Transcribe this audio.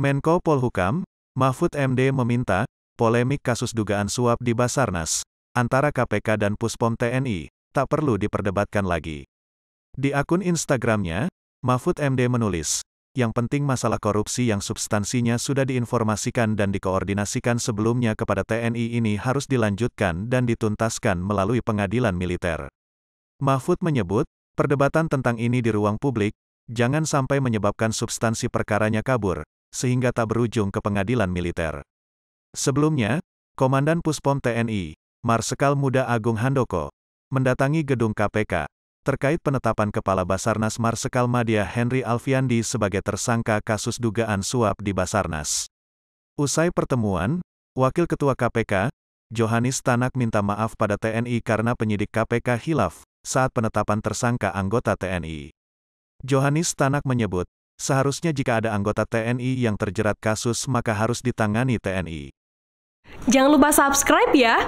Menko Polhukam, Mahfud MD meminta, polemik kasus dugaan suap di Basarnas, antara KPK dan Puspom TNI, tak perlu diperdebatkan lagi. Di akun Instagramnya, Mahfud MD menulis, yang penting masalah korupsi yang substansinya sudah diinformasikan dan dikoordinasikan sebelumnya kepada TNI ini harus dilanjutkan dan dituntaskan melalui pengadilan militer. Mahfud menyebut, perdebatan tentang ini di ruang publik, jangan sampai menyebabkan substansi perkaranya kabur, sehingga tak berujung ke pengadilan militer. Sebelumnya, Komandan Puspom TNI, Marsekal Muda Agung Handoko, mendatangi gedung KPK, terkait penetapan Kepala Basarnas Marsekal Madia Henry Alfiandi sebagai tersangka kasus dugaan suap di Basarnas. Usai pertemuan, Wakil Ketua KPK, Johanis Tanak minta maaf pada TNI karena penyidik KPK hilaf saat penetapan tersangka anggota TNI. Johanis Tanak menyebut, Seharusnya jika ada anggota TNI yang terjerat kasus maka harus ditangani TNI. Jangan lupa subscribe ya!